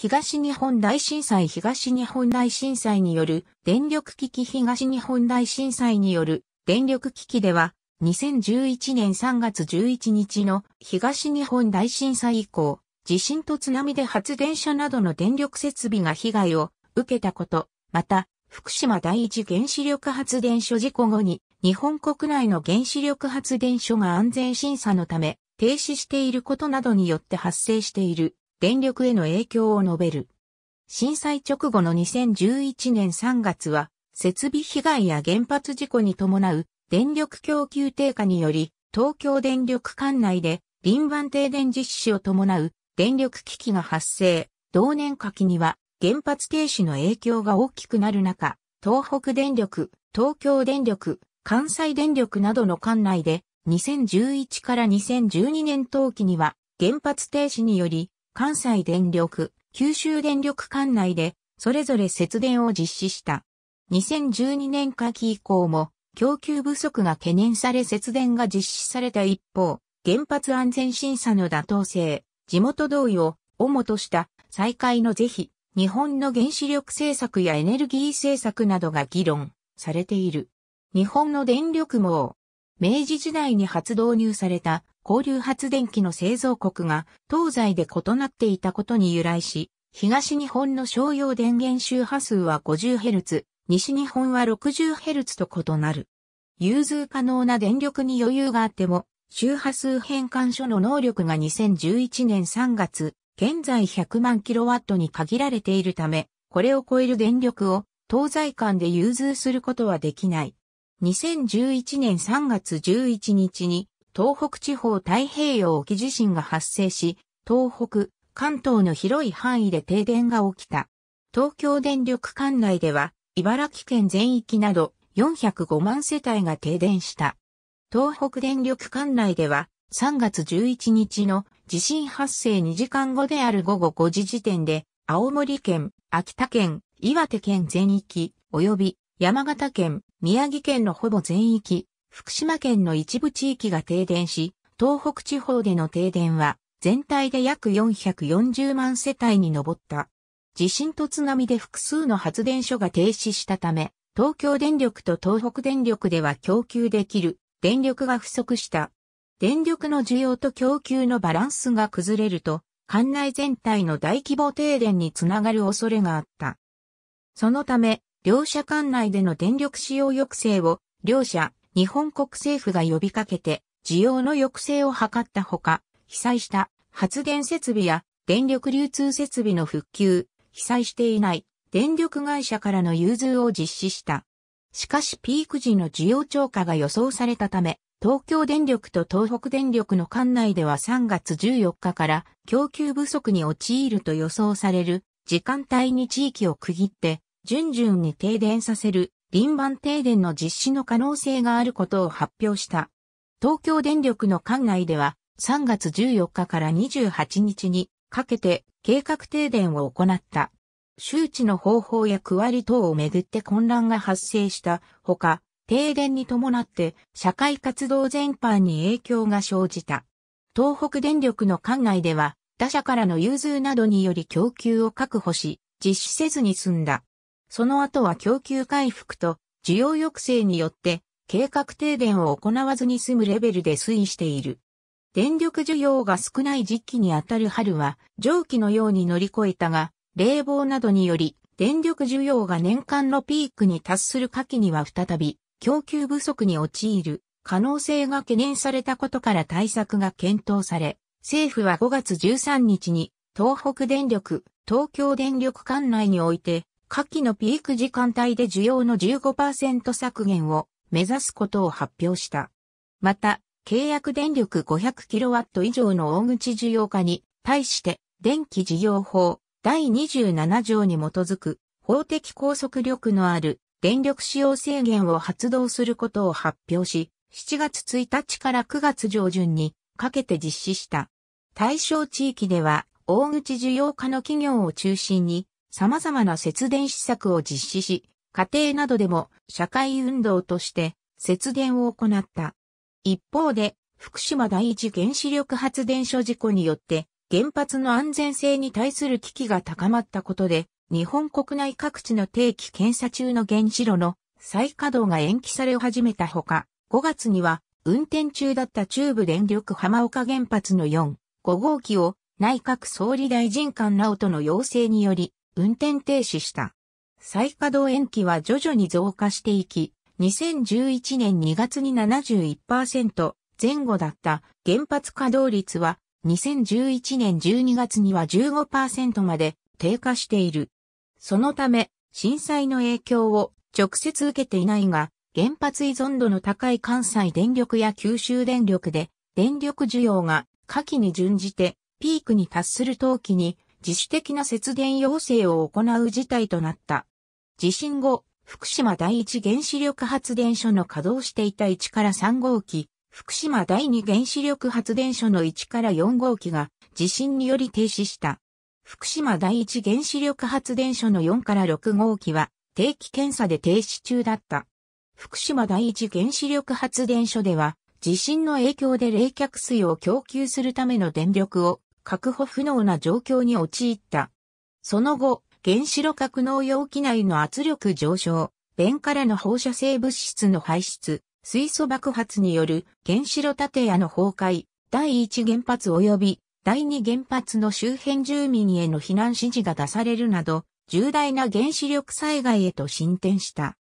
東日本大震災東日本大震災による電力危機東日本大震災による電力危機では2011年3月11日の東日本大震災以降、地震と津波で発電所などの電力設備が被害を受けたこと、また福島第一原子力発電所事故後に日本国内の原子力発電所が安全審査のため停止していることなどによって発生している電力への影響を述べる。震災直後の2011年3月は、設備被害や原発事故に伴う電力供給低下により、東京電力管内で輪番停電実施を伴う電力危機が発生。同年夏季には原発停止の影響が大きくなる中、東北電力、東京電力、関西電力などの管内で2011から2012年冬季には原発停止により関西電力、九州電力管内で、それぞれ節電を実施した。2012年夏季以降も、供給不足が懸念され節電が実施された一方、原発安全審査の妥当性、地元同意を主とした再開の是非、日本の原子力政策やエネルギー政策などが議論されている。日本の電力網、明治時代に初導入された交流発電機の製造国が東西で異なっていたことに由来し、東日本の商用電源周波数は 50Hz、西日本は 60Hz と異なる。融通可能な電力に余裕があっても、周波数変換所の能力が2011年3月、現在100万 kW に限られているため、これを超える電力を東西間で融通することはできない。2011年3月11日に東北地方太平洋沖地震が発生し、東北、関東の広い範囲で停電が起きた。東京電力管内では、茨城県全域など405万世帯が停電した。東北電力管内では、3月11日の地震発生2時間後である午後5時時点で、青森県、秋田県、岩手県全域、及び山形県、宮城県のほぼ全域、福島県の一部地域が停電し、東北地方での停電は全体で約440万世帯に上った。地震と津波で複数の発電所が停止したため、東京電力と東北電力では供給できる電力が不足した。電力の需要と供給のバランスが崩れると、管内全体の大規模停電につながる恐れがあった。そのため、両社管内での電力使用抑制を、両社、日本国政府が呼びかけて需要の抑制を図ったほか、被災した発電設備や電力流通設備の復旧、被災していない電力会社からの融通を実施した。しかしピーク時の需要超過が予想されたため、東京電力と東北電力の管内では3月14日から供給不足に陥ると予想される時間帯に地域を区切って順々に停電させる輪番停電の実施の可能性があることを発表した。東京電力の管内では3月14日から28日にかけて計画停電を行った。周知の方法や区割り等をめぐって混乱が発生したほか、停電に伴って社会活動全般に影響が生じた。東北電力の管内では他社からの融通などにより供給を確保し、実施せずに済んだ。その後は供給回復と需要抑制によって計画停電を行わずに済むレベルで推移している。電力需要が少ない時期にあたる春は上記のように乗り越えたが、冷房などにより電力需要が年間のピークに達する夏季には再び供給不足に陥る可能性が懸念されたことから対策が検討され、政府は5月13日に東北電力、東京電力管内において夏季のピーク時間帯で需要の15%削減を目指すことを発表した。また、契約電力 500kW 以上の大口需要化に対して電気事業法第27条に基づく法的拘束力のある電力使用制限を発動することを発表し、7月1日から9月上旬にかけて実施した。対象地域では大口需要化の企業を中心に様々な節電施策を実施し、家庭などでも社会運動として節電を行った。一方で、福島第一原子力発電所事故によって、原発の安全性に対する危機が高まったことで、日本国内各地の定期検査中の原子炉の再稼働が延期され始めたほか、5月には運転中だった中部電力浜岡原発の4、5号機を内閣総理大臣官直との要請により運転停止した。再稼働延期は徐々に増加していき、2011年2月に71%前後だった原発稼働率は2011年12月には15%まで低下している。そのため、震災の影響を直接受けていないが、原発依存度の高い関西電力や九州電力で、電力需要が下記に準じてピークに達する冬季に自主的な節電要請を行う事態となった。地震後、福島第一原子力発電所の稼働していた1から3号機、福島第二原子力発電所の1から4号機が地震により停止した。福島第一原子力発電所の4から6号機は定期検査で停止中だった。福島第一原子力発電所では地震の影響で冷却水を供給するための電力を確保不能な状況に陥った。その後、原子炉格納容器内の圧力上昇、弁からの放射性物質の排出、水素爆発による原子炉建屋の崩壊、第1原発及び第2原発の周辺住民への避難指示が出されるなど、重大な原子力災害へと進展した。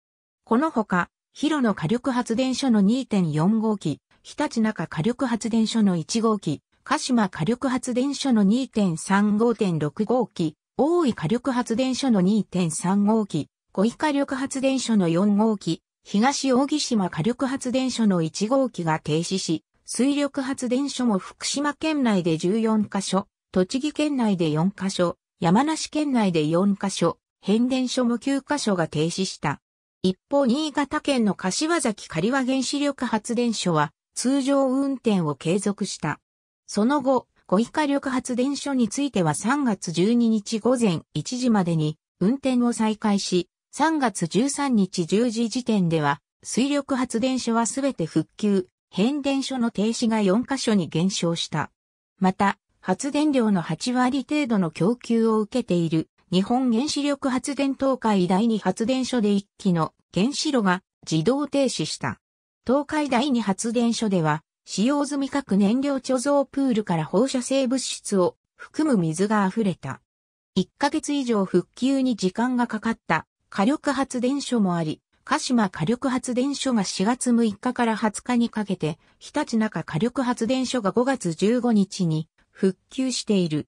このほか、広野火力発電所の2.4号機、日立中火力発電所の1号機、鹿島火力発電所の2.35.6号機、大井火力発電所の2.3号機、小井火力発電所の4号機、東大木島火力発電所の1号機が停止し、水力発電所も福島県内で14カ所、栃木県内で4カ所、山梨県内で4カ所、変電所も9カ所が停止した。一方、新潟県の柏崎刈羽原子力発電所は通常運転を継続した。その後、五イ火力発電所については3月12日午前1時までに運転を再開し、3月13日10時時点では、水力発電所はすべて復旧、変電所の停止が4カ所に減少した。また、発電量の8割程度の供給を受けている日本原子力発電東海第二発電所で1機の原子炉が自動停止した。東海第二発電所では使用済み核燃料貯蔵プールから放射性物質を含む水が溢れた。1ヶ月以上復旧に時間がかかった火力発電所もあり、鹿島火力発電所が4月6日から20日にかけて、日立中火力発電所が5月15日に復旧している。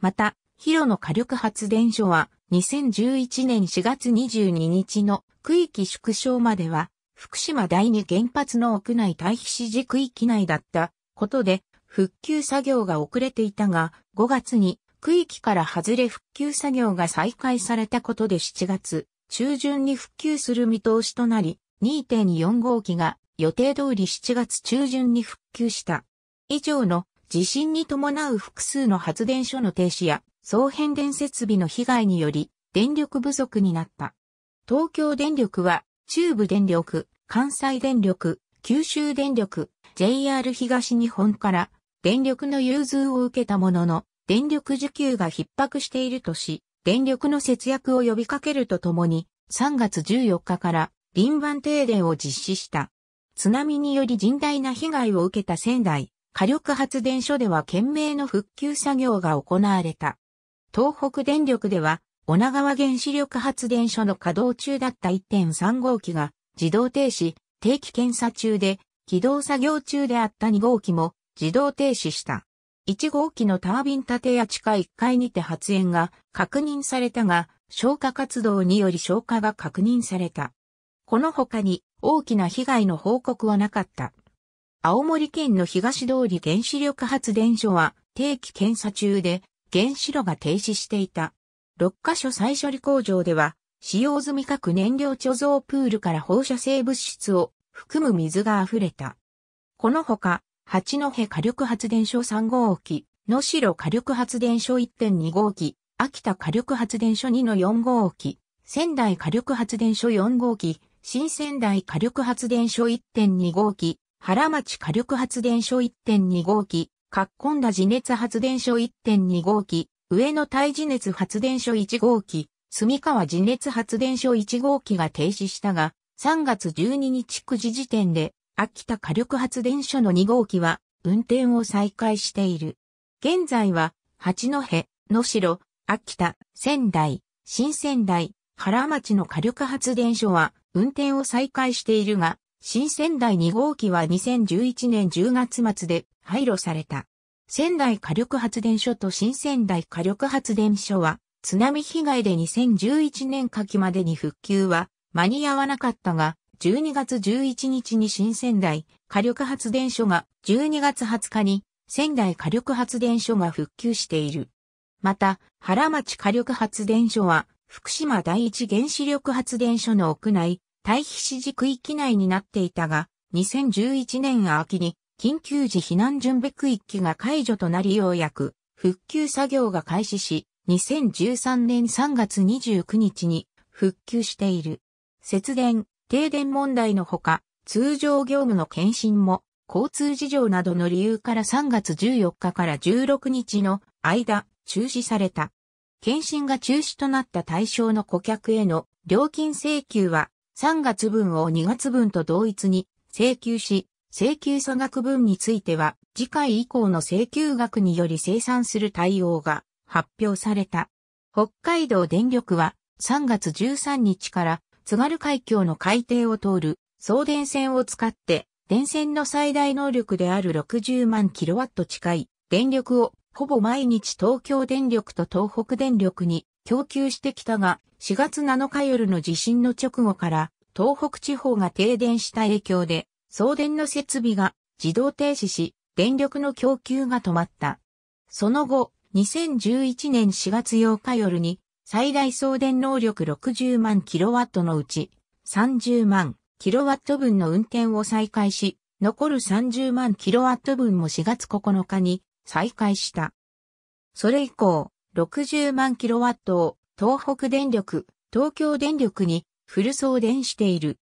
また、広野火力発電所は2011年4月22日の区域縮小までは福島第二原発の屋内退避指示区域内だったことで、復旧作業が遅れていたが、5月に区域から外れ復旧作業が再開されたことで7月中旬に復旧する見通しとなり、2.4号機が予定通り7月中旬に復旧した。以上の地震に伴う複数の発電所の停止や総変電設備の被害により電力不足になった。東京電力は中部電力、関西電力、九州電力、JR 東日本から電力の融通を受けたものの、電力需給が逼迫しているとし、電力の節約を呼びかけるとともに、3月14日から臨番停電を実施した。津波により甚大な被害を受けた仙台火力発電所では懸命の復旧作業が行われた。東北電力では女川原子力発電所の稼働中だった1.3号機が自動停止、定期検査中で、起動作業中であった2号機も自動停止した。1号機のタービン建屋地下1階にて発煙が確認されたが、消火活動により消火が確認された。この他に大きな被害の報告はなかった。青森県の東通り原子力発電所は定期検査中で原子炉が停止していた。6カ所再処理工場では、使用済み核燃料貯蔵プールから放射性物質を含む水が溢れた。このほか、八戸火力発電所3号機、野代火力発電所1.2号機、秋田火力発電所2の4号機、仙台火力発電所4号機、新仙台火力発電所1.2号機、原町火力発電所1.2号機、かっこんだ地熱発電所1.2号機、上野大地熱発電所1号機、住川地熱発電所1号機が停止したが、3月12日9時時点で、秋田火力発電所の2号機は、運転を再開している。現在は、八戸、野城、秋田、仙台、新仙台、原町の火力発電所は、運転を再開しているが、新仙台2号機は2011年10月末で廃炉された。仙台火力発電所と新仙台火力発電所は、津波被害で2011年夏季までに復旧は間に合わなかったが、12月11日に新仙台火力発電所が、12月20日に仙台火力発電所が復旧している。また、原町火力発電所は、福島第一原子力発電所の屋内、退避指示区域内になっていたが、2011年秋に緊急時避難準備区域が解除となりようやく復旧作業が開始し、2013年3月29日に復旧している。節電、停電問題のほか、通常業務の検診も、交通事情などの理由から3月14日から16日の間、中止された。検診が中止となった対象の顧客への料金請求は、3月分を2月分と同一に請求し、請求差額分については、次回以降の請求額により生産する対応が発表された。北海道電力は3月13日から津軽海峡の海底を通る送電線を使って電線の最大能力である60万キロワット近い電力をほぼ毎日東京電力と東北電力に供給してきたが4月7日夜の地震の直後から東北地方が停電した影響で送電の設備が自動停止し、電力の供給が止まった。その後、2011年4月8日夜に、最大送電能力60万キロワットのうち、30万キロワット分の運転を再開し、残る30万キロワット分も4月9日に再開した。それ以降、60万キロワットを東北電力、東京電力にフル送電している。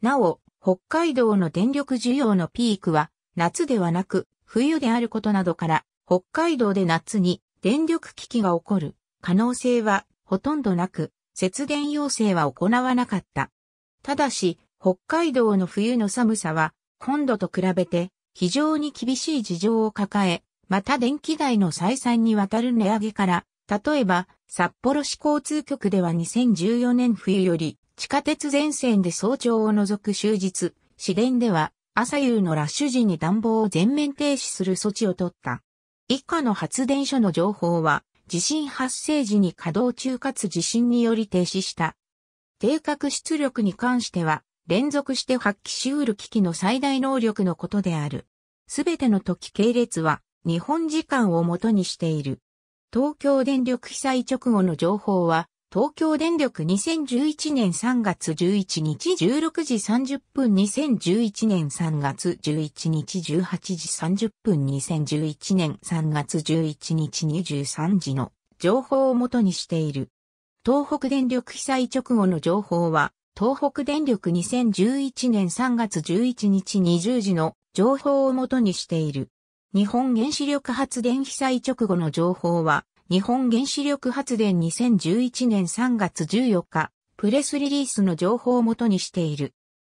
なお、北海道の電力需要のピークは夏ではなく冬であることなどから北海道で夏に電力危機が起こる可能性はほとんどなく節電要請は行わなかった。ただし北海道の冬の寒さは今度と比べて非常に厳しい事情を抱え、また電気代の再三にわたる値上げから、例えば札幌市交通局では2014年冬より地下鉄全線で早朝を除く終日、市電では朝夕のラッシュ時に暖房を全面停止する措置を取った。以下の発電所の情報は、地震発生時に稼働中かつ地震により停止した。定格出力に関しては、連続して発揮し得る機器の最大能力のことである。すべての時系列は、日本時間をもとにしている。東京電力被災直後の情報は、東京電力2011年3月11日16時30分2011年3月11日18時30分2011年3月11日23時の情報をもとにしている。東北電力被災直後の情報は、東北電力2011年3月11日20時の情報をもとにしている。日本原子力発電被災直後の情報は、日本原子力発電2011年3月14日、プレスリリースの情報をもとにしている。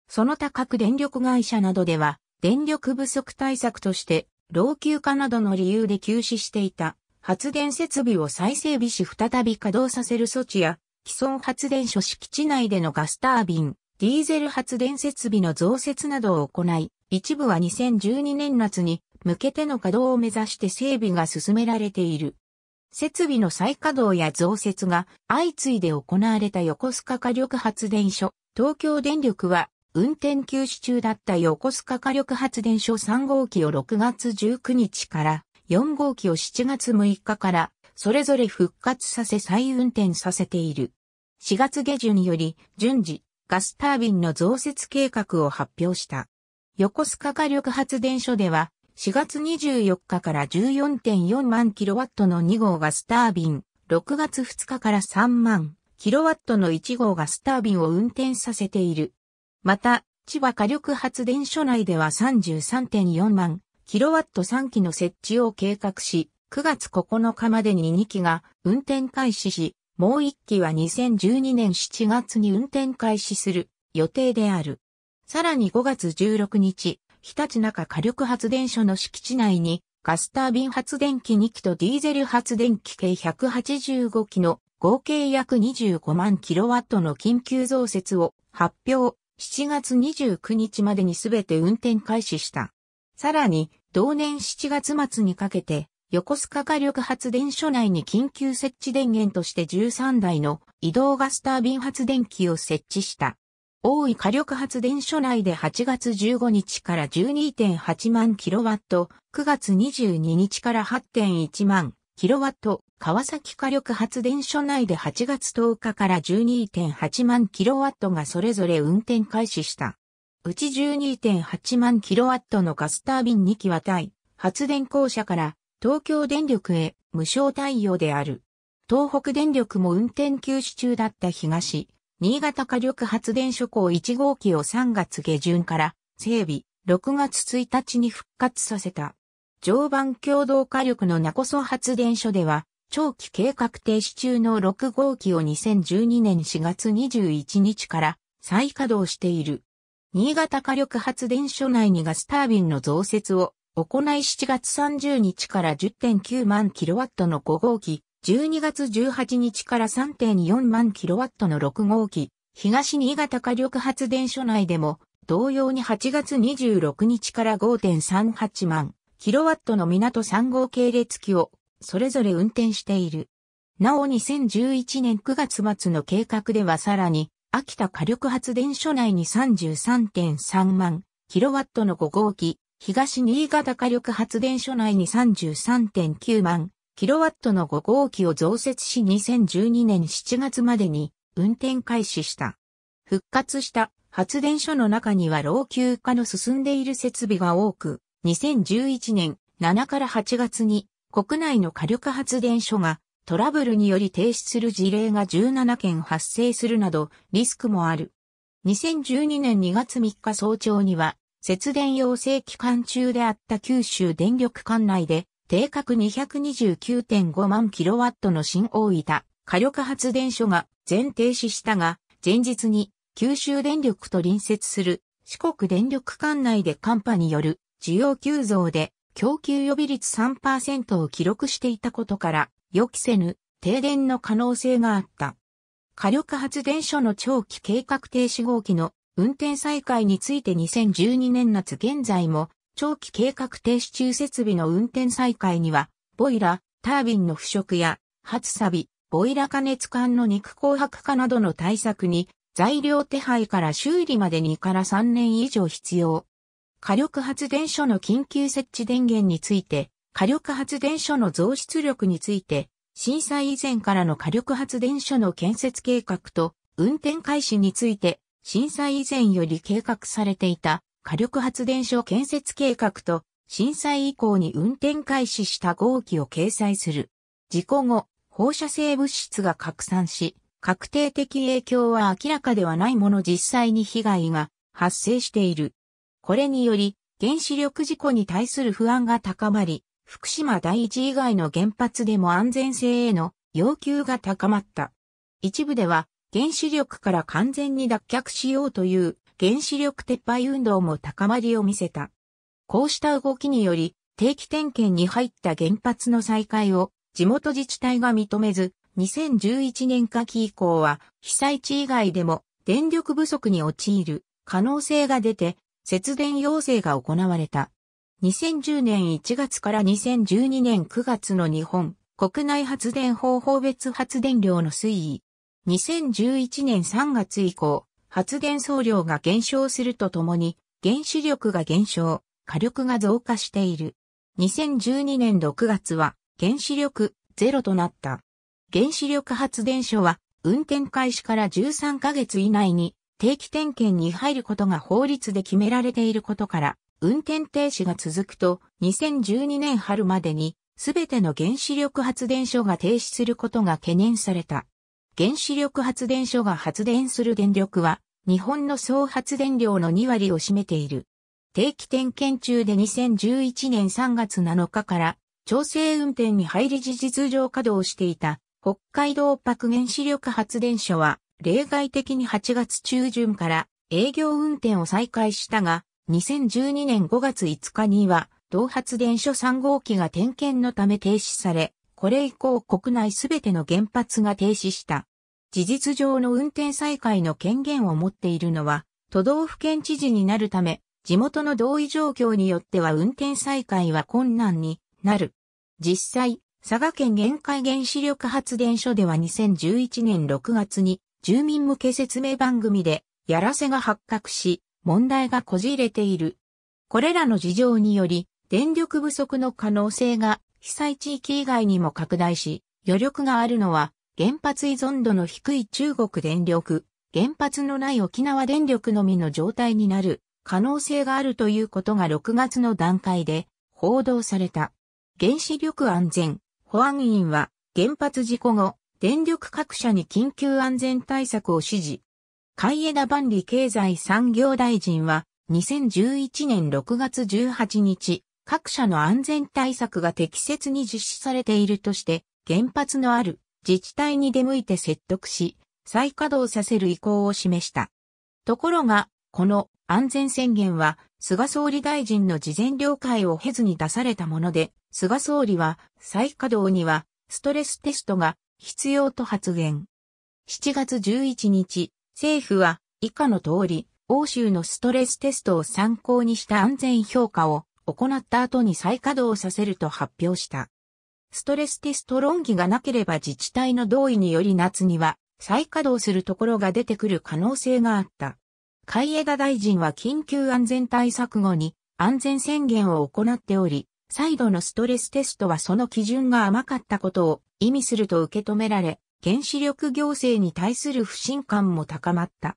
その他各電力会社などでは、電力不足対策として、老朽化などの理由で休止していた発電設備を再整備し再び稼働させる措置や、既存発電所敷地内でのガスタービン、ディーゼル発電設備の増設などを行い、一部は2012年夏に向けての稼働を目指して整備が進められている。設備の再稼働や増設が相次いで行われた横須賀火力発電所、東京電力は運転休止中だった横須賀火力発電所3号機を6月19日から4号機を7月6日からそれぞれ復活させ再運転させている。4月下旬より順次ガスタービンの増設計画を発表した。横須賀火力発電所では4月24日から14.4万キロワットの2号がスタービン、6月2日から3万キロワットの1号がスタービンを運転させている。また、千葉火力発電所内では33.4万キロワット3機の設置を計画し、9月9日までに2機が運転開始し、もう1機は2012年7月に運転開始する予定である。さらに5月16日、日立中火力発電所の敷地内に、ガスタービン発電機2機とディーゼル発電機計185機の合計約25万キロワットの緊急増設を発表、7月29日までにすべて運転開始した。さらに、同年7月末にかけて、横須賀火力発電所内に緊急設置電源として13台の移動ガスタービン発電機を設置した。大井火力発電所内で8月15日から12.8万キロワット、9月22日から8.1万キロワット、川崎火力発電所内で8月10日から12.8万キロワットがそれぞれ運転開始した。うち12.8万キロワットのガスタービン2機は対発電公社から東京電力へ無償対応である。東北電力も運転休止中だった東新潟火力発電所港1号機を3月下旬から整備、6月1日に復活させた。常磐共同火力の名古ソ発電所では、長期計画停止中の6号機を2012年4月21日から再稼働している。新潟火力発電所内にガスタービンの増設を行い7月30日から10.9万キロワットの5号機12月18日から3.4万キロワットの6号機、東新潟火力発電所内でも、同様に8月26日から5.38万キロワットの港3号系列機を、それぞれ運転している。なお2011年9月末の計画ではさらに、秋田火力発電所内に33.3万キロワットの5号機、東新潟火力発電所内に33.9万キロワットの5号機を増設し2012年7月までに運転開始した。復活した発電所の中には老朽化の進んでいる設備が多く、2011年7から8月に国内の火力発電所がトラブルにより停止する事例が17件発生するなどリスクもある。2012年2月3日早朝には節電要請期間中であった九州電力管内で定格229.5万キロワットの新大分火力発電所が全停止したが、前日に九州電力と隣接する四国電力管内で寒波による需要急増で供給予備率3%を記録していたことから予期せぬ停電の可能性があった。火力発電所の長期計画停止号機の運転再開について2012年夏現在も長期計画停止中設備の運転再開には、ボイラ、タービンの腐食や、発錆、ボイラ加熱管の肉硬白化などの対策に、材料手配から修理まで2から3年以上必要。火力発電所の緊急設置電源について、火力発電所の増出力について、震災以前からの火力発電所の建設計画と運転開始について、震災以前より計画されていた火力発電所建設計画と震災以降に運転開始した号機を掲載する。事故後、放射性物質が拡散し、確定的影響は明らかではないもの実際に被害が発生している。これにより、原子力事故に対する不安が高まり、福島第一以外の原発でも安全性への要求が高まった。一部では、原子力から完全に脱却しようという原子力撤廃運動も高まりを見せた。こうした動きにより、定期点検に入った原発の再開を地元自治体が認めず、2011年夏季以降は被災地以外でも電力不足に陥る可能性が出て節電要請が行われた。2010年1月から2012年9月の日本国内発電方法別発電量の推移。2011年3月以降、発電総量が減少するとともに、原子力が減少、火力が増加している。2012年6月は原子力ゼロとなった。原子力発電所は運転開始から13ヶ月以内に定期点検に入ることが法律で決められていることから、運転停止が続くと2012年春までにすべての原子力発電所が停止することが懸念された。原子力発電所が発電する電力は、日本の総発電量の2割を占めている。定期点検中で2011年3月7日から調整運転に入り事実上稼働していた北海道白原子力発電所は例外的に8月中旬から営業運転を再開したが2012年5月5日には同発電所3号機が点検のため停止されこれ以降国内すべての原発が停止した。事実上の運転再開の権限を持っているのは、都道府県知事になるため、地元の同意状況によっては運転再開は困難になる。実際、佐賀県限界原子力発電所では2011年6月に住民向け説明番組でやらせが発覚し、問題がこじれている。これらの事情により、電力不足の可能性が被災地域以外にも拡大し、余力があるのは、原発依存度の低い中国電力、原発のない沖縄電力のみの状態になる可能性があるということが6月の段階で報道された。原子力安全保安院は原発事故後、電力各社に緊急安全対策を指示。海江田万里経済産業大臣は2011年6月18日、各社の安全対策が適切に実施されているとして、原発のある自治体に出向いて説得し、再稼働させる意向を示した。ところが、この安全宣言は、菅総理大臣の事前了解を経ずに出されたもので、菅総理は再稼働にはストレステストが必要と発言。7月11日、政府は以下の通り、欧州のストレステストを参考にした安全評価を行った後に再稼働させると発表した。ストレステスト論議がなければ自治体の同意により夏には再稼働するところが出てくる可能性があった。海江田大臣は緊急安全対策後に安全宣言を行っており、再度のストレステストはその基準が甘かったことを意味すると受け止められ、原子力行政に対する不信感も高まった。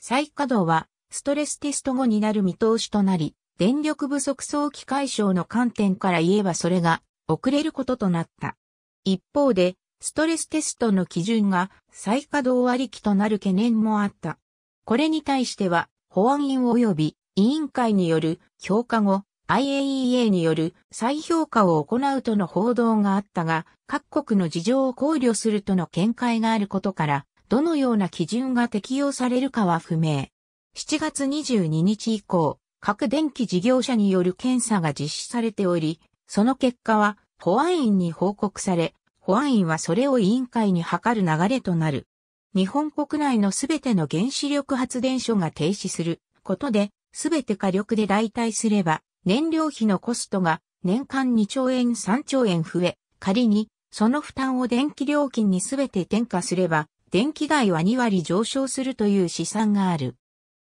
再稼働はストレステスト後になる見通しとなり、電力不足早期解消の観点から言えばそれが遅れることとなった。一方で、ストレステストの基準が再稼働ありきとなる懸念もあった。これに対しては、保安員及び委員会による評価後、IAEA による再評価を行うとの報道があったが、各国の事情を考慮するとの見解があることから、どのような基準が適用されるかは不明。7月22日以降、各電気事業者による検査が実施されており、その結果は保安院に報告され、保安院はそれを委員会に諮る流れとなる。日本国内のすべての原子力発電所が停止することで、すべて火力で代替すれば、燃料費のコストが年間2兆円3兆円増え、仮にその負担を電気料金にすべて転嫁すれば、電気代は2割上昇するという試算がある。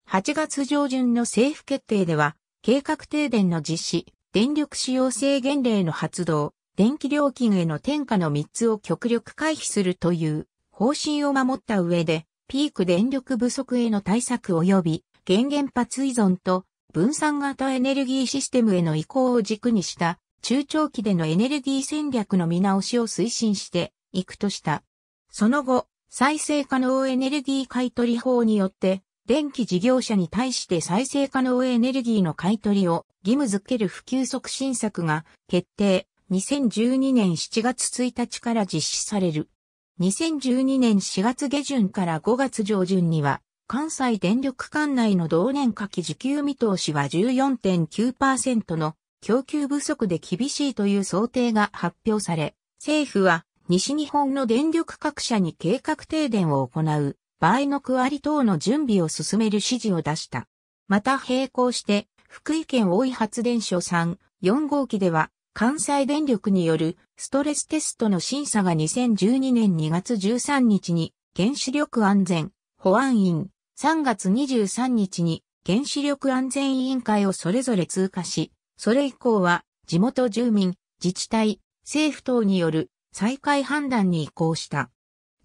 8月上旬の政府決定では、計画停電の実施、電力使用制限令の発動、電気料金への転嫁の3つを極力回避するという方針を守った上で、ピーク電力不足への対策及び、原原発依存と分散型エネルギーシステムへの移行を軸にした中長期でのエネルギー戦略の見直しを推進していくとした。その後、再生可能エネルギー買取法によって電気事業者に対して再生可能エネルギーの買い取りを義務付ける普及促進策が決定。2012年7月1日から実施される。2012年4月下旬から5月上旬には、関西電力管内の同年夏季需給見通しは14.9%の供給不足で厳しいという想定が発表され、政府は西日本の電力各社に計画停電を行う場合の区割り等の準備を進める指示を出した。また並行して、福井県大井発電所3、4号機では、関西電力によるストレステストの審査が2012年2月13日に原子力安全保安院3月23日に原子力安全委員会をそれぞれ通過し、それ以降は地元住民、自治体、政府等による再開判断に移行した。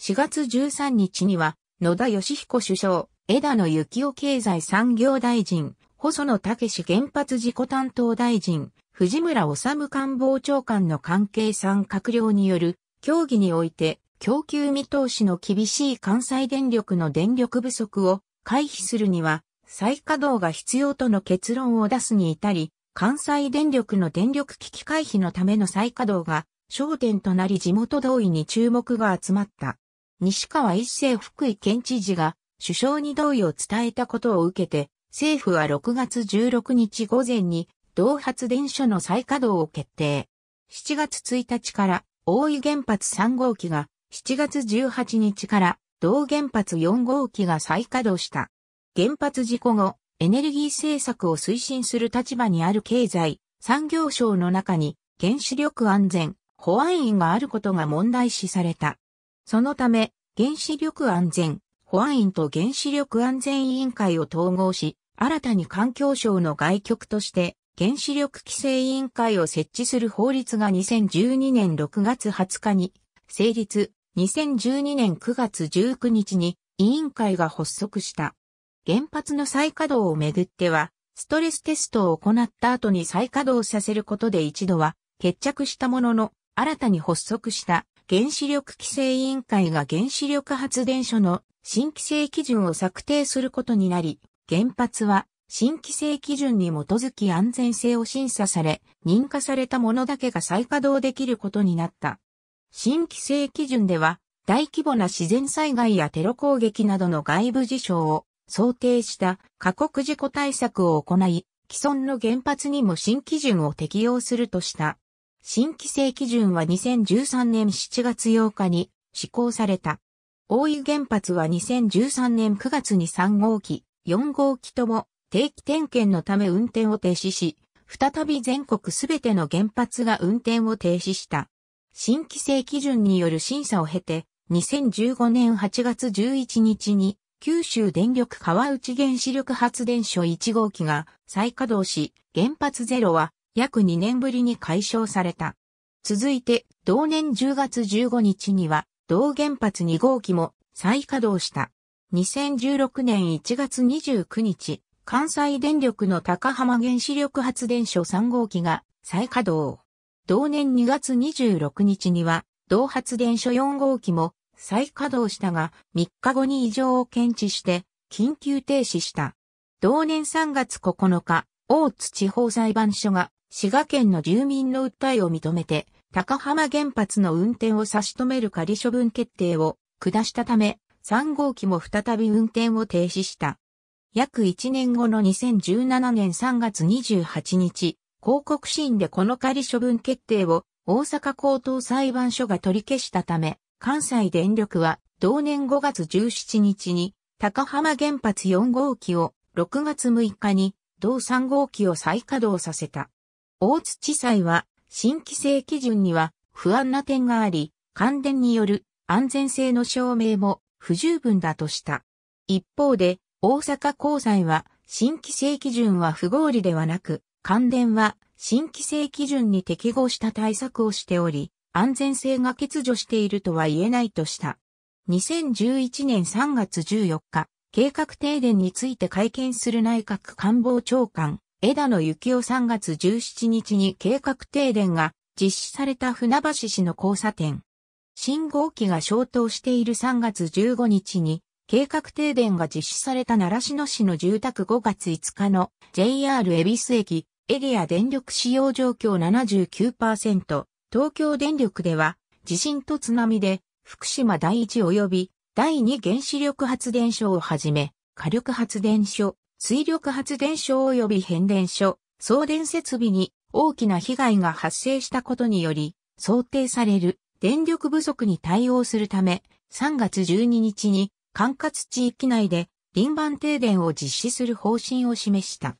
4月13日には野田義彦首相、枝野幸男経済産業大臣、細野武原発事故担当大臣、藤村治官房長官の関係3閣僚による協議において、供給見通しの厳しい関西電力の電力不足を回避するには、再稼働が必要との結論を出すに至り、関西電力の電力危機回避のための再稼働が焦点となり地元同意に注目が集まった。西川一世福井県知事が首相に同意を伝えたことを受けて、政府は6月16日午前に、同発電所の再稼働を決定。7月1日から、大井原発3号機が、7月18日から、同原発4号機が再稼働した。原発事故後、エネルギー政策を推進する立場にある経済、産業省の中に、原子力安全、保安院があることが問題視された。そのため、原子力安全、保安院と原子力安全委員会を統合し、新たに環境省の外局として、原子力規制委員会を設置する法律が2012年6月20日に成立、2012年9月19日に委員会が発足した。原発の再稼働をめぐっては、ストレステストを行った後に再稼働させることで一度は決着したものの、新たに発足した原子力規制委員会が原子力発電所の新規制基準を策定することになり、原発は新規制基準に基づき安全性を審査され、認可されたものだけが再稼働できることになった。新規制基準では、大規模な自然災害やテロ攻撃などの外部事象を想定した過酷事故対策を行い、既存の原発にも新基準を適用するとした。新規制基準は2013年7月8日に施行された。大井原発は2013年9月に3号機、4号機とも定期点検のため運転を停止し、再び全国すべての原発が運転を停止した。新規制基準による審査を経て、2015年8月11日に、九州電力川内原子力発電所1号機が再稼働し、原発ゼロは約2年ぶりに解消された。続いて、同年10月15日には、同原発2号機も再稼働した。2016年1月29日、関西電力の高浜原子力発電所3号機が再稼働。同年2月26日には、同発電所4号機も再稼働したが、3日後に異常を検知して、緊急停止した。同年3月9日、大津地方裁判所が滋賀県の住民の訴えを認めて、高浜原発の運転を差し止める仮処分決定を下したため、3号機も再び運転を停止した。約1年後の2017年3月28日、広告審でこの仮処分決定を大阪高等裁判所が取り消したため、関西電力は同年5月17日に高浜原発4号機を6月6日に同3号機を再稼働させた。大津地裁は、新規制基準には不安な点があり、関電による安全性の証明も不十分だとした。一方で、大阪高裁は、新規制基準は不合理ではなく、関電は新規制基準に適合した対策をしており、安全性が欠如しているとは言えないとした。2011年3月14日、計画停電について会見する内閣官房長官、枝野幸男3月17日に計画停電が実施された船橋市の交差点。信号機が消灯している3月15日に計画停電が実施された奈良市の市の住宅5月5日の JR 恵比寿駅エリア電力使用状況79%、東京電力では地震と津波で福島第一及び第二原子力発電所をはじめ火力発電所、水力発電所及び変電所、送電設備に大きな被害が発生したことにより、想定される電力不足に対応するため、3月12日に管轄地域内で臨番停電を実施する方針を示した。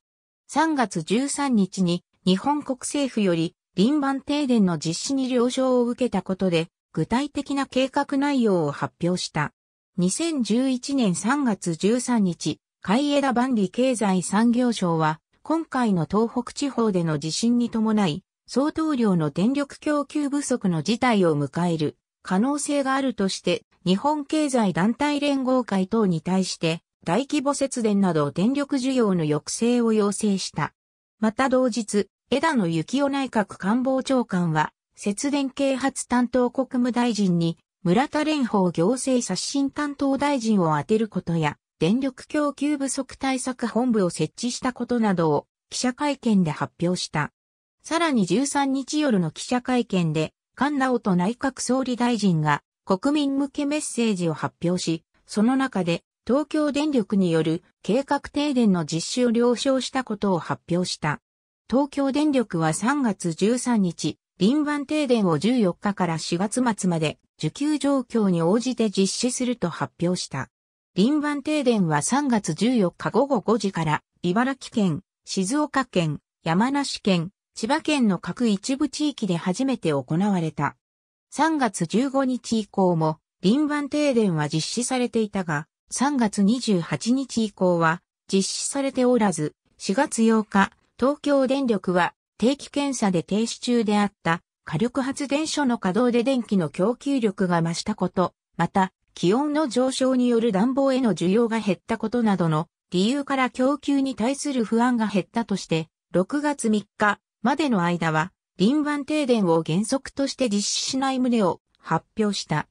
3月13日に日本国政府より臨番停電の実施に了承を受けたことで、具体的な計画内容を発表した。2011年3月13日、海江田万里経済産業省は、今回の東北地方での地震に伴い、相当量の電力供給不足の事態を迎える可能性があるとして、日本経済団体連合会等に対して、大規模節電など電力需要の抑制を要請した。また同日、枝野幸男内閣官房長官は、節電啓発担当国務大臣に、村田蓮舫行政刷新担当大臣を充てることや、電力供給不足対策本部を設置したことなどを記者会見で発表した。さらに13日夜の記者会見で、菅直人内閣総理大臣が国民向けメッセージを発表し、その中で東京電力による計画停電の実施を了承したことを発表した。東京電力は3月13日、臨番停電を14日から4月末まで受給状況に応じて実施すると発表した。林番停電は3月14日午後5時から、茨城県、静岡県、山梨県、千葉県の各一部地域で初めて行われた。3月15日以降も、林番停電は実施されていたが、3月28日以降は実施されておらず、4月8日、東京電力は定期検査で停止中であった火力発電所の稼働で電気の供給力が増したこと、また気温の上昇による暖房への需要が減ったことなどの理由から供給に対する不安が減ったとして、6月3日までの間は、輪番停電を原則として実施しない旨を発表した。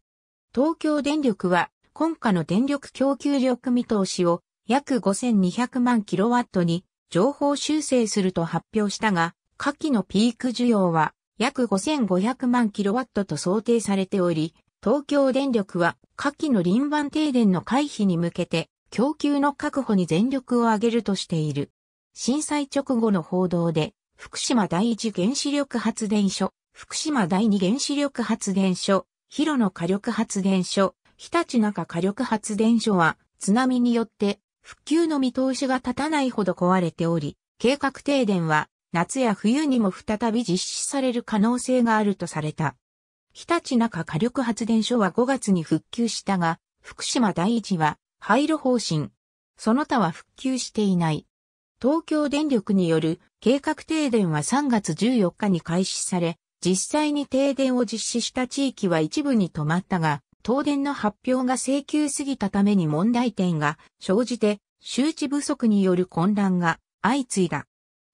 東京電力は、今夏の電力供給力見通しを約5200万キロワットに情報修正すると発表したが、夏季のピーク需要は約5500万キロワットと想定されており、東京電力は、下記の輪番停電の回避に向けて、供給の確保に全力を挙げるとしている。震災直後の報道で、福島第一原子力発電所、福島第二原子力発電所、広野火力発電所、日立中火力発電所は、津波によって、復旧の見通しが立たないほど壊れており、計画停電は、夏や冬にも再び実施される可能性があるとされた。日立中火力発電所は5月に復旧したが、福島第一は廃炉方針。その他は復旧していない。東京電力による計画停電は3月14日に開始され、実際に停電を実施した地域は一部に止まったが、東電の発表が請求すぎたために問題点が生じて、周知不足による混乱が相次いだ。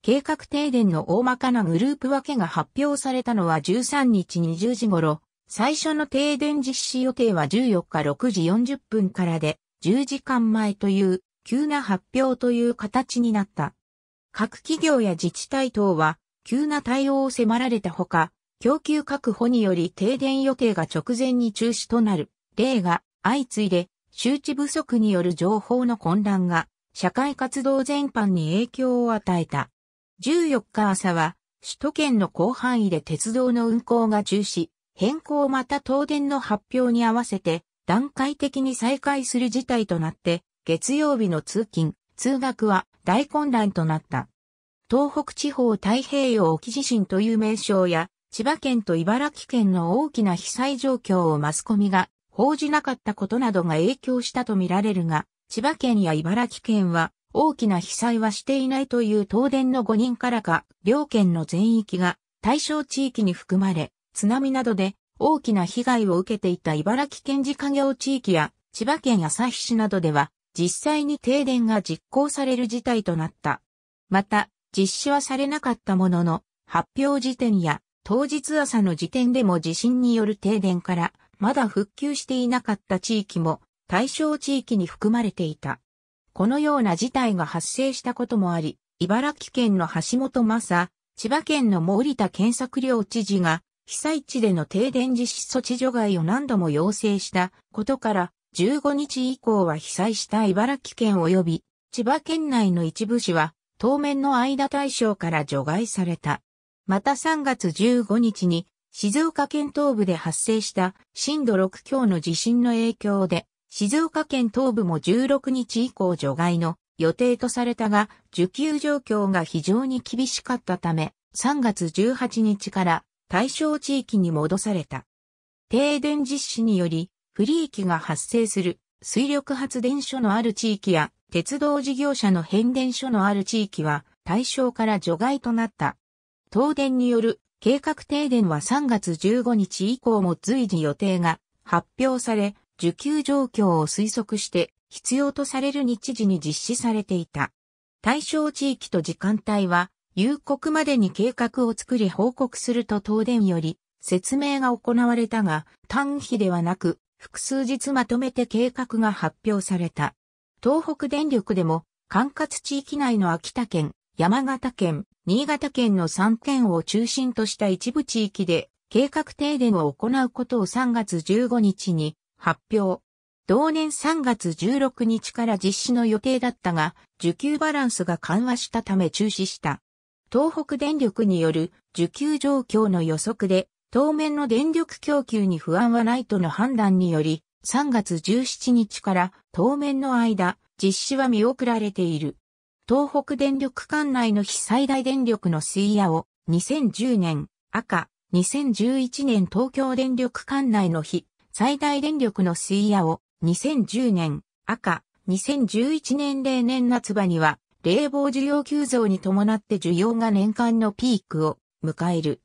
計画停電の大まかなグループ分けが発表されたのは13日20時頃、最初の停電実施予定は14日6時40分からで、10時間前という、急な発表という形になった。各企業や自治体等は、急な対応を迫られたほか、供給確保により停電予定が直前に中止となる例が相次いで、周知不足による情報の混乱が社会活動全般に影響を与えた。14日朝は、首都圏の広範囲で鉄道の運行が中止、変更また東電の発表に合わせて、段階的に再開する事態となって、月曜日の通勤、通学は大混乱となった。東北地方太平洋沖地震という名称や、千葉県と茨城県の大きな被災状況をマスコミが報じなかったことなどが影響したとみられるが、千葉県や茨城県は大きな被災はしていないという東電の5人からか、両県の全域が対象地域に含まれ、津波などで大きな被害を受けていた茨城県自家業地域や千葉県旭市などでは、実際に停電が実行される事態となった。また、実施はされなかったものの、発表時点や当日朝の時点でも地震による停電から、まだ復旧していなかった地域も対象地域に含まれていた。このような事態が発生したこともあり、茨城県の橋本正、千葉県の森田検作料知事が、被災地での停電実施措置除外を何度も要請したことから、15日以降は被災した茨城県及び千葉県内の一部市は当面の間対象から除外された。また3月15日に静岡県東部で発生した震度6強の地震の影響で静岡県東部も16日以降除外の予定とされたが、受給状況が非常に厳しかったため、3月18日から対象地域に戻された。停電実施により、不利益が発生する水力発電所のある地域や鉄道事業者の変電所のある地域は対象から除外となった。東電による計画停電は3月15日以降も随時予定が発表され、受給状況を推測して必要とされる日時に実施されていた。対象地域と時間帯は、夕刻までに計画を作り報告すると東電より説明が行われたが、単比ではなく、複数日まとめて計画が発表された。東北電力でも、管轄地域内の秋田県、山形県、新潟県の3県を中心とした一部地域で計画停電を行うことを3月15日に発表。同年3月16日から実施の予定だったが、需給バランスが緩和したため中止した。東北電力による需給状況の予測で、当面の電力供給に不安はないとの判断により、3月17日から当面の間、実施は見送られている。東北電力管内の非最大電力の水野を2010年赤、2011年東京電力管内の非最大電力の水屋を2010年赤、2011年例年夏場には冷房需要急増に伴って需要が年間のピークを迎える。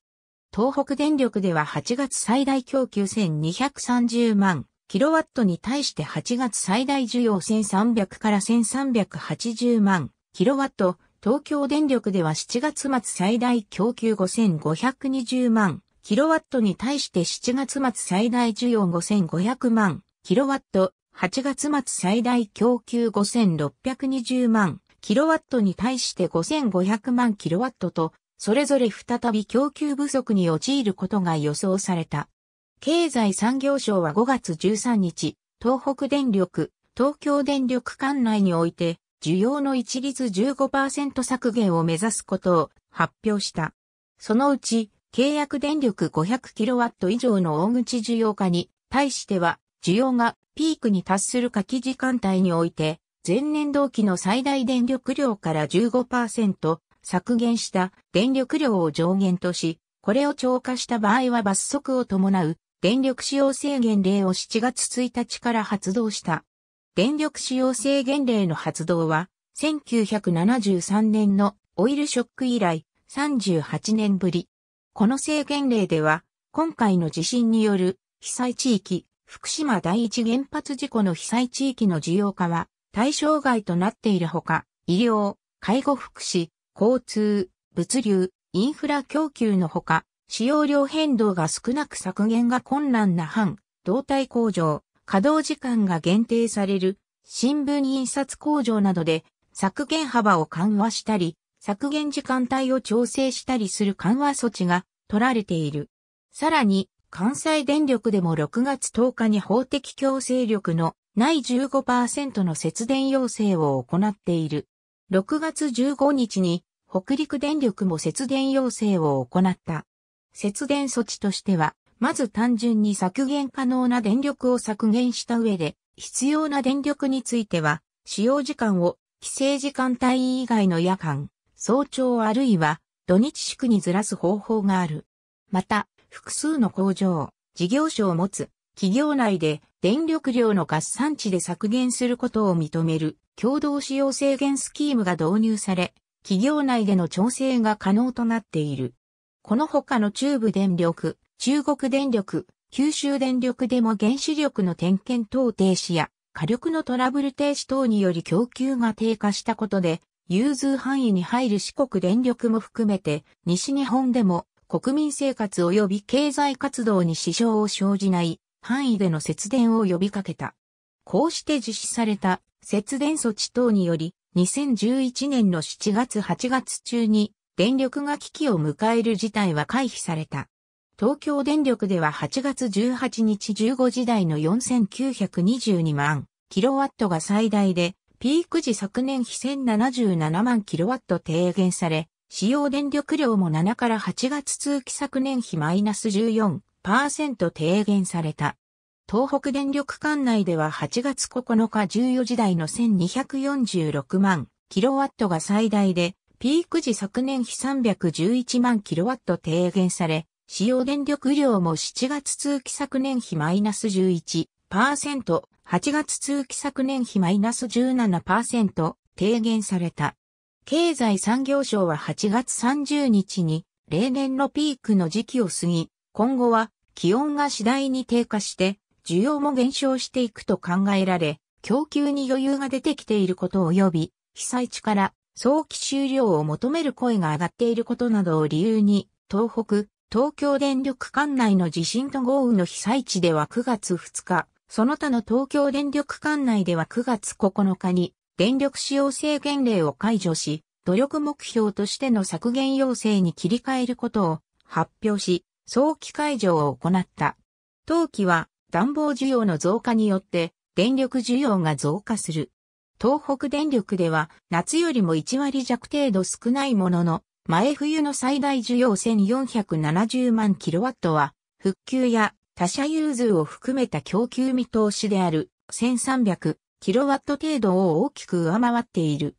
東北電力では8月最大供給1230万キロワットに対して8月最大需要1300から1380万キロワット、東京電力では7月末最大供給5520万キロワットに対して7月末最大需要5500万キロワット、8月末最大供給5620万キロワットに対して5500万キロワットと、それぞれ再び供給不足に陥ることが予想された。経済産業省は5月13日、東北電力、東京電力管内において、需要の一律15%削減を目指すことを発表した。そのうち契約電力 500kW 以上の大口需要化に対しては、需要がピークに達する夏季時間帯において、前年同期の最大電力量から15%削減した電力量を上限とし、これを超過した場合は罰則を伴う電力使用制限令を7月1日から発動した。電力使用制限令の発動は、1973年のオイルショック以来38年ぶり。この制限令では、今回の地震による被災地域、福島第一原発事故の被災地域の需要化は対象外となっているほか、医療、介護福祉、交通、物流、インフラ供給のほか、使用量変動が少なく削減が困難な反、動体工場、稼働時間が限定される、新聞印刷工場などで削減幅を緩和したり、削減時間帯を調整したりする緩和措置が取られている。さらに、関西電力でも6月10日に法的強制力のない15%の節電要請を行っている。6月15日に北陸電力も節電要請を行った。節電措置としては、まず単純に削減可能な電力を削減した上で、必要な電力については、使用時間を規制時間帯以外の夜間、早朝あるいは土日祝にずらす方法がある。また、複数の工場、事業所を持つ、企業内で電力量の合算値で削減することを認める共同使用制限スキームが導入され、企業内での調整が可能となっている。この他の中部電力、中国電力、九州電力でも原子力の点検等停止や火力のトラブル停止等により供給が低下したことで融通範囲に入る四国電力も含めて、西日本でも国民生活及び経済活動に支障を生じない範囲での節電を呼びかけた。こうして実施された節電措置等により、2011年の7月8月中に電力が危機を迎える事態は回避された。東京電力では8月18日15時台の4922万キロワットが最大でピーク時昨年比1077万キロワット低減され、使用電力量も7から8月通期昨年比マイナス14%低減された。東北電力管内では8月9日14時台の1246万キロワットが最大で、ピーク時昨年比311万キロワット低減され、使用電力量も7月通期昨年比マイナス11 8月通期昨年比マイナス17%低減された。経済産業省は8月30日に例年のピークの時期を過ぎ、今後は気温が次第に低下して需要も減少していくと考えられ、供給に余裕が出てきていること及び、被災地から早期終了を求める声が上がっていることなどを理由に、東北、東京電力管内の地震と豪雨の被災地では9月2日、その他の東京電力管内では9月9日に電力使用制限令を解除し、努力目標としての削減要請に切り替えることを発表し、早期解除を行った。冬季は暖房需要の増加によって電力需要が増加する。東北電力では夏よりも1割弱程度少ないものの、前冬の最大需要1470万キロワットは復旧や他社融通を含めた供給見通しである 1300kW 程度を大きく上回っている。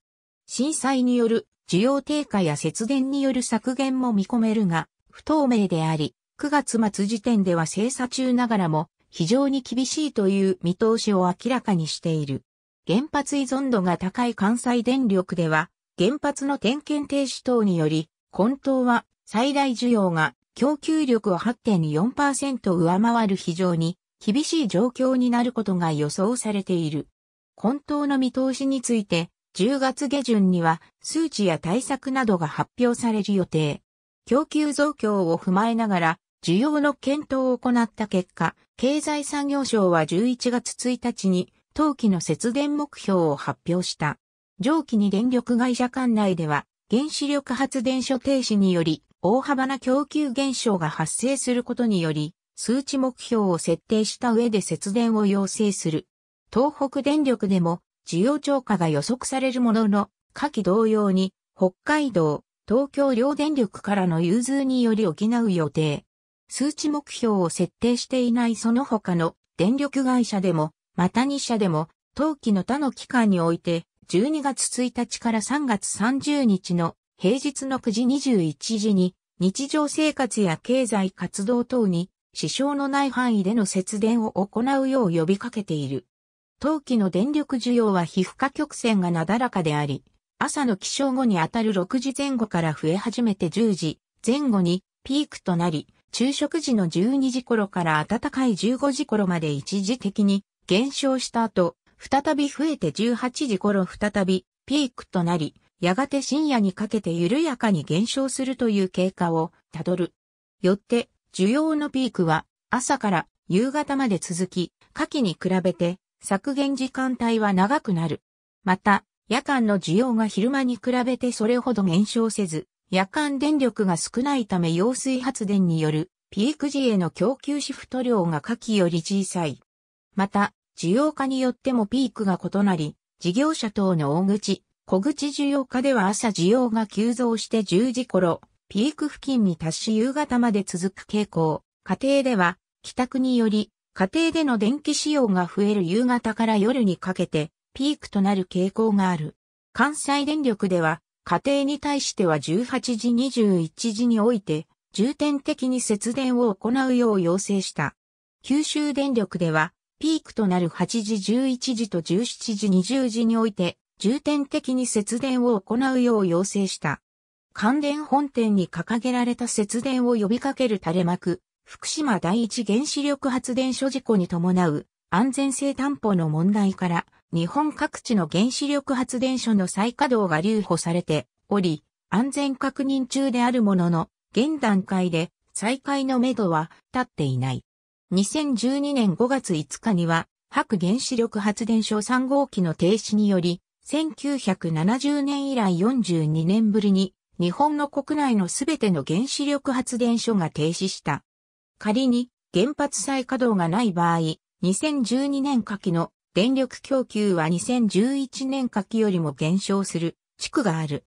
震災による需要低下や節電による削減も見込めるが、不透明であり、9月末時点では精査中ながらも非常に厳しいという見通しを明らかにしている。原発依存度が高い関西電力では、原発の点検停止等により、混沌は最大需要が供給力を8.4%上回る非常に厳しい状況になることが予想されている。混沌の見通しについて、10月下旬には数値や対策などが発表される予定。供給増強を踏まえながら、需要の検討を行った結果、経済産業省は11月1日に、冬季の節電目標を発表した。上記に電力会社管内では、原子力発電所停止により、大幅な供給減少が発生することにより、数値目標を設定した上で節電を要請する。東北電力でも需要超過が予測されるものの、下記同様に北海道、東京両電力からの融通により補う予定。数値目標を設定していないその他の電力会社でも、また2社でも、当期の他の期間において、12月1日から3月30日の平日の9時21時に、日常生活や経済活動等に、支障のない範囲での節電を行うよう呼びかけている。冬季の電力需要は皮膚科曲線がなだらかであり、朝の起床後にあたる6時前後から増え始めて10時前後にピークとなり、昼食時の12時頃から暖かい15時頃まで一時的に減少した後、再び増えて18時頃再びピークとなり、やがて深夜にかけて緩やかに減少するという経過をたどる。よって、需要のピークは朝から夕方まで続き、夏季に比べて削減時間帯は長くなる。また、夜間の需要が昼間に比べてそれほど減少せず、夜間電力が少ないため揚水発電によるピーク時への供給シフト量が夏季より小さい。また、需要化によってもピークが異なり、事業者等の大口、小口需要化では朝需要が急増して10時頃、ピーク付近に達し夕方まで続く傾向。家庭では、帰宅により、家庭での電気使用が増える夕方から夜にかけて、ピークとなる傾向がある。関西電力では、家庭に対しては18時21時において、重点的に節電を行うよう要請した。九州電力では、ピークとなる8時11時と17時20時において、重点的に節電を行うよう要請した。関連本店に掲げられた節電を呼びかける垂れ幕、福島第一原子力発電所事故に伴う安全性担保の問題から、日本各地の原子力発電所の再稼働が留保されており、安全確認中であるものの、現段階で再開のめどは立っていない。2012年5月5日には、白原子力発電所3号機の停止により、1970年以来42年ぶりに日本の国内のすべての原子力発電所が停止した。仮に原発再稼働がない場合、2012年夏季の電力供給は2011年夏季よりも減少する地区がある。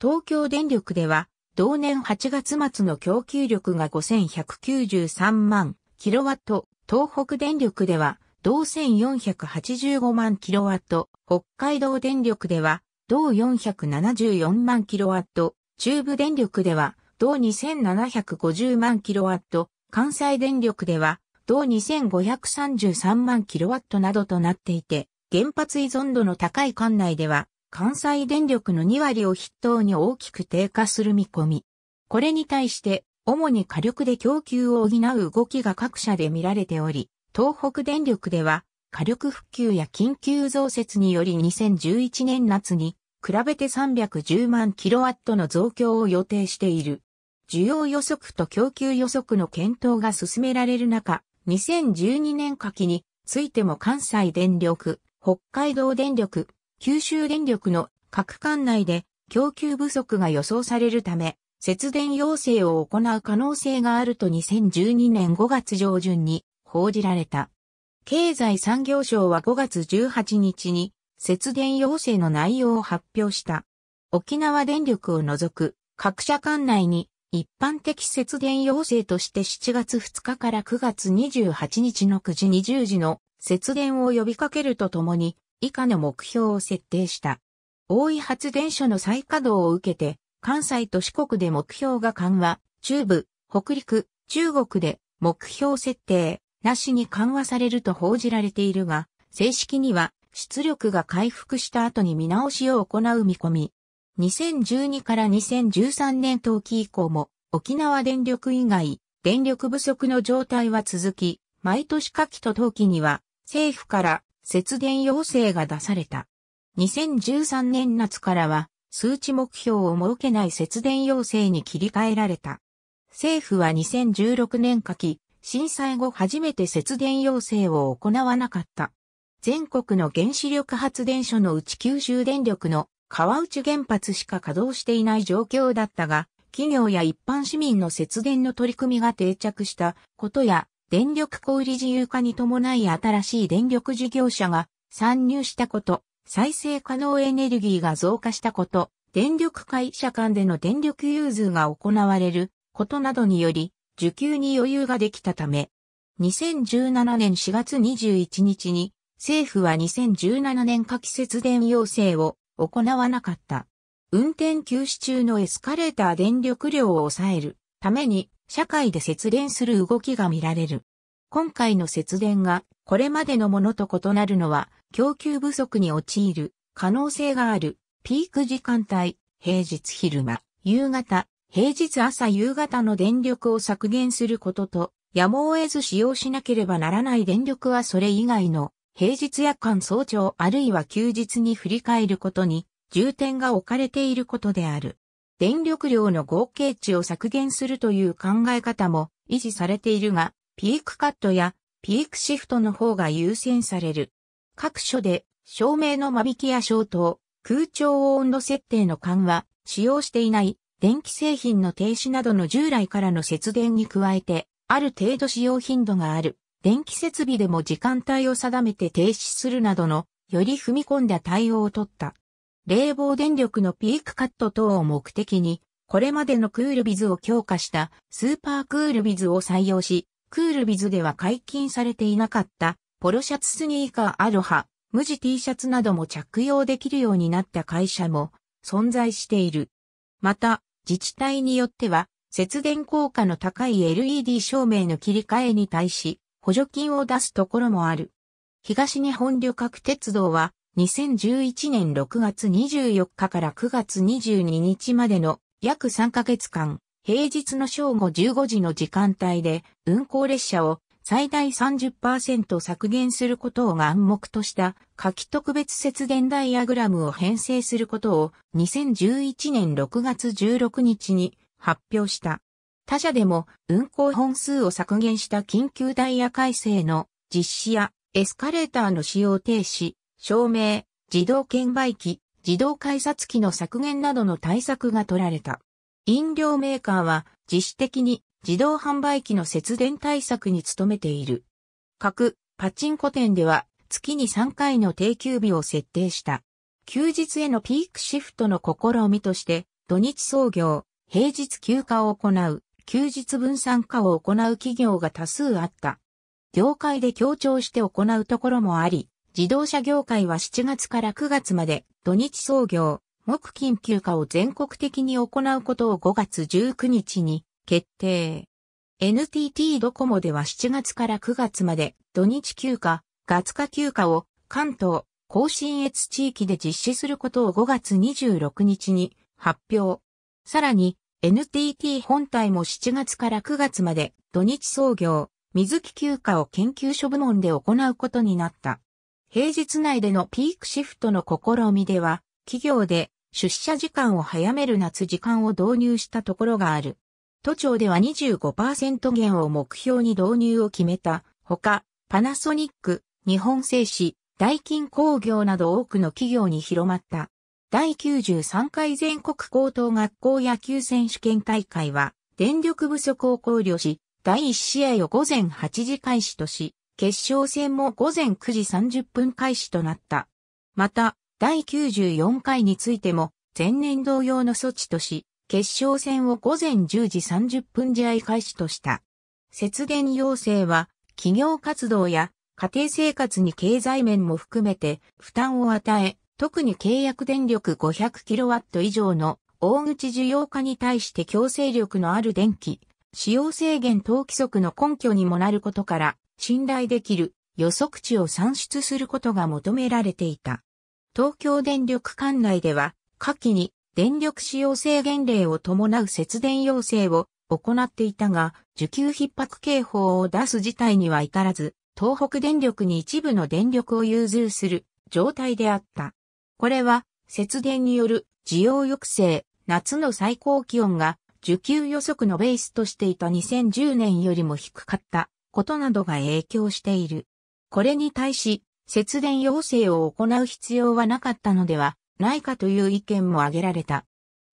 東京電力では同年8月末の供給力が5193万キロワット、東北電力では同1485万キロワット、北海道電力では、同474万キロワット、中部電力では、同2750万キロワット、関西電力では、同2533万キロワットなどとなっていて、原発依存度の高い管内では、関西電力の2割を筆頭に大きく低下する見込み。これに対して、主に火力で供給を補う動きが各社で見られており、東北電力では、火力復旧や緊急増設により2011年夏に比べて310万キロワットの増強を予定している。需要予測と供給予測の検討が進められる中、2012年夏季についても関西電力、北海道電力、九州電力の各管内で供給不足が予想されるため、節電要請を行う可能性があると2012年5月上旬に報じられた。経済産業省は5月18日に節電要請の内容を発表した。沖縄電力を除く各社管内に一般的節電要請として7月2日から9月28日の9時20時の節電を呼びかけるとともに以下の目標を設定した。大井発電所の再稼働を受けて関西と四国で目標が緩和、中部、北陸、中国で目標設定、なしに緩和されると報じられているが、正式には出力が回復した後に見直しを行う見込み。2012から2013年冬季以降も沖縄電力以外電力不足の状態は続き、毎年夏季と冬季には政府から節電要請が出された。2013年夏からは数値目標を設けない節電要請に切り替えられた。政府は2016年夏季震災後初めて節電要請を行わなかった。全国の原子力発電所のうち九州電力の川内原発しか稼働していない状況だったが、企業や一般市民の節電の取り組みが定着したことや、電力小売自由化に伴い新しい電力事業者が参入したこと、再生可能エネルギーが増加したこと、電力会社間での電力融通が行われることなどにより、受給に余裕ができたため、2017年4月21日に政府は2017年夏季節電要請を行わなかった。運転休止中のエスカレーター電力量を抑えるために社会で節電する動きが見られる。今回の節電がこれまでのものと異なるのは供給不足に陥る可能性があるピーク時間帯、平日昼間、夕方、平日朝夕方の電力を削減することと、やむを得ず使用しなければならない電力はそれ以外の平日夜間早朝あるいは休日に振り返ることに重点が置かれていることである。電力量の合計値を削減するという考え方も維持されているが、ピークカットやピークシフトの方が優先される。各所で照明の間引きや消灯、空調温度設定の緩和、使用していない電気製品の停止などの従来からの節電に加えて、ある程度使用頻度がある、電気設備でも時間帯を定めて停止するなどの、より踏み込んだ対応を取った。冷房電力のピークカット等を目的に、これまでのクールビズを強化したスーパークールビズを採用し、クールビズでは解禁されていなかったポロシャツスニーカーアロハ、無地 T シャツなども着用できるようになった会社も存在している。また、自治体によっては、節電効果の高い LED 照明の切り替えに対し、補助金を出すところもある。東日本旅客鉄道は、2011年6月24日から9月22日までの約3ヶ月間、平日の正午15時の時間帯で運行列車を最大30%削減することを暗黙とした夏季特別節電ダイヤグラムを編成することを2011年6月16日に発表した。他社でも運行本数を削減した緊急ダイヤ改正の実施やエスカレーターの使用停止、照明、自動券売機、自動改札機の削減などの対策が取られた。飲料メーカーは自主的に自動販売機の節電対策に努めている。各パチンコ店では月に3回の定休日を設定した。休日へのピークシフトの試みとして、土日創業、平日休暇を行う、休日分散化を行う企業が多数あった。業界で協調して行うところもあり、自動車業界は7月から9月まで土日創業、木金休暇を全国的に行うことを5月19日に決定。NTT ドコモでは7月から9月まで土日休暇、月下休暇を関東、甲信越地域で実施することを5月26日に発表。さらに NTT 本体も7月から9月まで土日創業、水木休暇を研究所部門で行うことになった。平日内でのピークシフトの試みでは、企業で出社時間を早める夏時間を導入したところがある。都庁では25%減を目標に導入を決めたほか、パナソニック、日本製紙、大金工業など多くの企業に広まった。第93回全国高等学校野球選手権大会は、電力不足を考慮し、第1試合を午前8時開始とし、決勝戦も午前9時30分開始となった。また、第94回についても、前年同様の措置とし、決勝戦を午前10時30分試合開始とした。節電要請は、企業活動や家庭生活に経済面も含めて負担を与え、特に契約電力 500kW 以上の大口需要化に対して強制力のある電気、使用制限等規則の根拠にもなることから、信頼できる予測値を算出することが求められていた。東京電力管内では、下記に電力使用制限令を伴う節電要請を行っていたが、需給逼迫警報を出す事態には至らず、東北電力に一部の電力を融通する状態であった。これは、節電による需要抑制、夏の最高気温が需給予測のベースとしていた2010年よりも低かったことなどが影響している。これに対し、節電要請を行う必要はなかったのではないかという意見も挙げられた。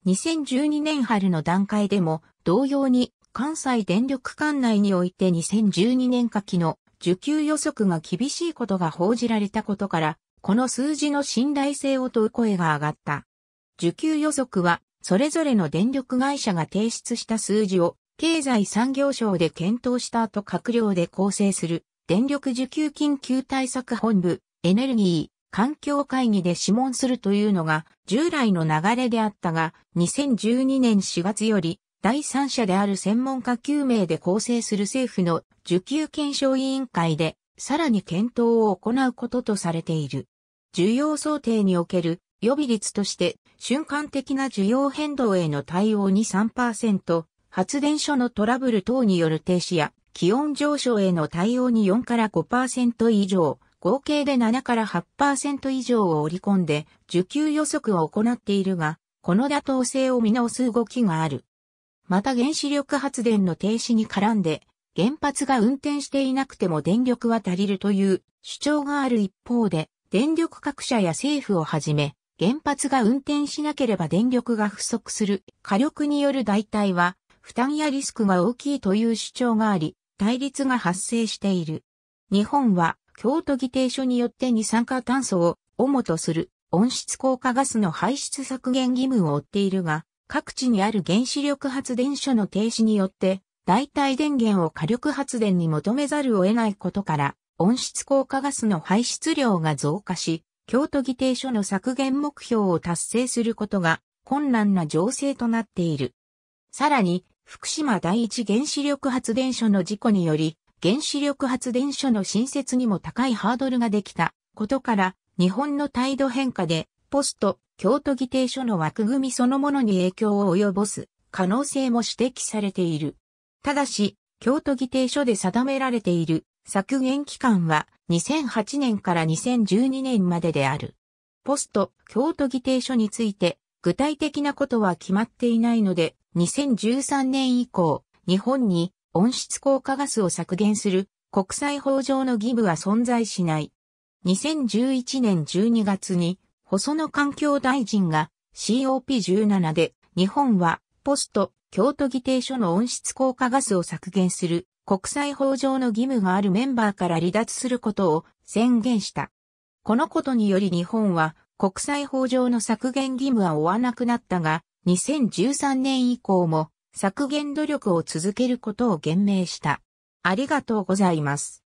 2012年春の段階でも同様に関西電力管内において2012年夏季の需給予測が厳しいことが報じられたことから、この数字の信頼性を問う声が上がった。需給予測は、それぞれの電力会社が提出した数字を、経済産業省で検討した後閣僚で構成する、電力需給緊急対策本部、エネルギー、環境会議で諮問するというのが従来の流れであったが、2012年4月より第三者である専門家9名で構成する政府の受給検証委員会で、さらに検討を行うこととされている。需要想定における予備率として瞬間的な需要変動への対応に3%、発電所のトラブル等による停止や気温上昇への対応に4から5%以上、合計で7から8%以上を織り込んで需給予測を行っているが、この妥当性を見直す動きがある。また原子力発電の停止に絡んで、原発が運転していなくても電力は足りるという主張がある一方で、電力各社や政府をはじめ、原発が運転しなければ電力が不足する火力による代替は負担やリスクが大きいという主張があり、対立が発生している。日本は京都議定書によって二酸化炭素を主とする温室効果ガスの排出削減義務を負っているが、各地にある原子力発電所の停止によって、代替電源を火力発電に求めざるを得ないことから、温室効果ガスの排出量が増加し、京都議定書の削減目標を達成することが困難な情勢となっている。さらに、福島第一原子力発電所の事故により、原子力発電所の新設にも高いハードルができたことから、日本の態度変化で、ポスト、京都議定書の枠組みそのものに影響を及ぼす可能性も指摘されている。ただし、京都議定書で定められている削減期間は2008年から2012年までである。ポスト、京都議定書について具体的なことは決まっていないので、2013年以降、日本に温室効果ガスを削減する国際法上の義務は存在しない。2011年12月に細野環境大臣が COP17 で日本はポスト京都議定書の温室効果ガスを削減する国際法上の義務があるメンバーから離脱することを宣言した。このことにより日本は国際法上の削減義務は負わなくなったが、2013年以降も削減努力を続けることを言明した。ありがとうございます。